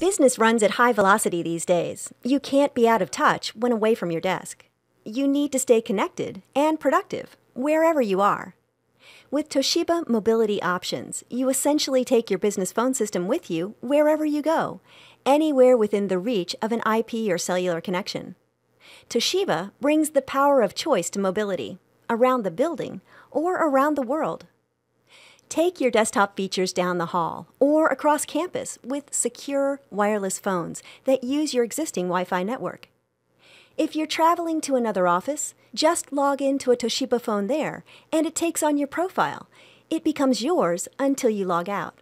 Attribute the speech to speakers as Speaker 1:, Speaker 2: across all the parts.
Speaker 1: Business runs at high velocity these days. You can't be out of touch when away from your desk. You need to stay connected and productive wherever you are. With Toshiba Mobility Options, you essentially take your business phone system with you wherever you go, anywhere within the reach of an IP or cellular connection. Toshiba brings the power of choice to mobility around the building or around the world. Take your desktop features down the hall or across campus with secure wireless phones that use your existing Wi Fi network. If you're traveling to another office, just log into a Toshiba phone there and it takes on your profile. It becomes yours until you log out.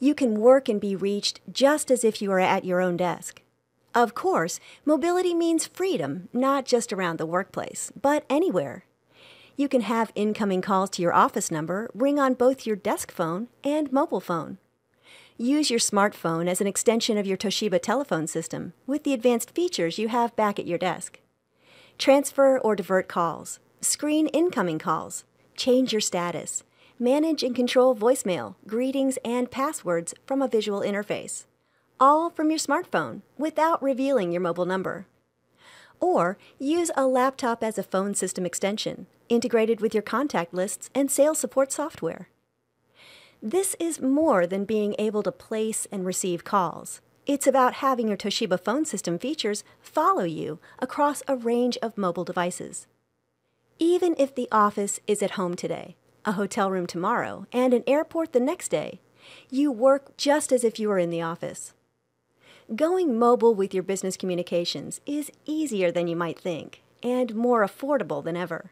Speaker 1: You can work and be reached just as if you were at your own desk. Of course, mobility means freedom, not just around the workplace, but anywhere. You can have incoming calls to your office number ring on both your desk phone and mobile phone. Use your smartphone as an extension of your Toshiba telephone system with the advanced features you have back at your desk. Transfer or divert calls, screen incoming calls, change your status, manage and control voicemail, greetings, and passwords from a visual interface. All from your smartphone without revealing your mobile number. Or use a laptop as a phone system extension integrated with your contact lists and sales support software. This is more than being able to place and receive calls. It's about having your Toshiba phone system features follow you across a range of mobile devices. Even if the office is at home today, a hotel room tomorrow, and an airport the next day, you work just as if you were in the office. Going mobile with your business communications is easier than you might think and more affordable than ever.